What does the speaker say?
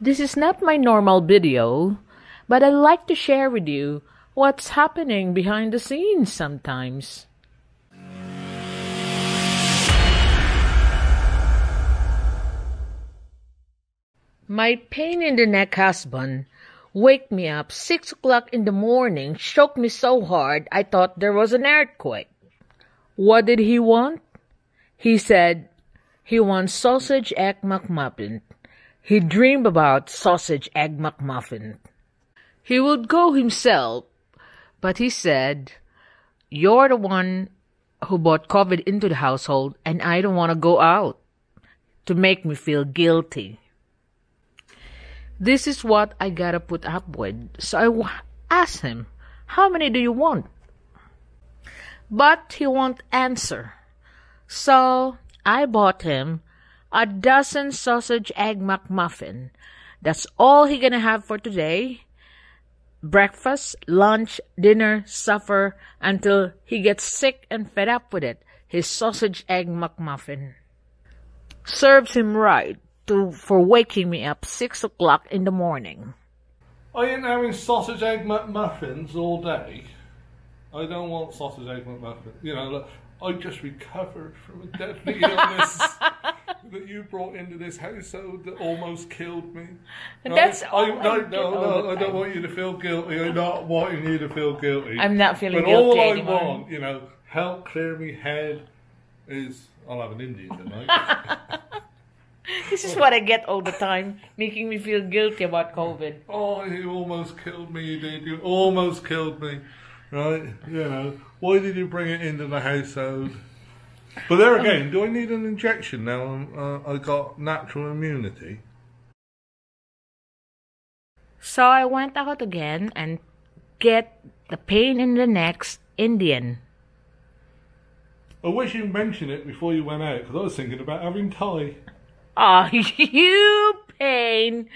This is not my normal video, but I'd like to share with you what's happening behind the scenes sometimes. My pain in the neck husband waked me up six o'clock in the morning, shook me so hard I thought there was an earthquake. What did he want? He said he wants sausage egg McMuffin. He dreamed about sausage egg McMuffin. He would go himself, but he said, You're the one who brought COVID into the household, and I don't want to go out to make me feel guilty. This is what I gotta put up with. So I w- asked him, How many do you want? But he won't answer. So I bought him a dozen sausage egg McMuffin. That's all he gonna have for today. Breakfast, lunch, dinner, supper, until he gets sick and fed up with it. His sausage egg McMuffin. Serves him right to, for waking me up six o'clock in the morning. I ain't having sausage egg McMuffins all day. I don't want sausage egg McMuffins. You know, look, I just recovered from a deadly illness that you brought into this household that almost killed me. right? that's all I, I, I no, no, I don't want you to feel guilty. I'm not wanting you to feel guilty. I'm not feeling but guilty. But all I anymore. want, you know, help clear me head is I'll have an Indian tonight. this is what I get all the time, making me feel guilty about COVID. Oh, you almost killed me, you did. You almost killed me, right? You know, why did you bring it into the household? But there um, again, do I need an injection now? Uh, I got natural immunity. So I went out again and get the pain in the neck's Indian. I wish you mentioned it before you went out because I was thinking about having Thai. Oh, you pain!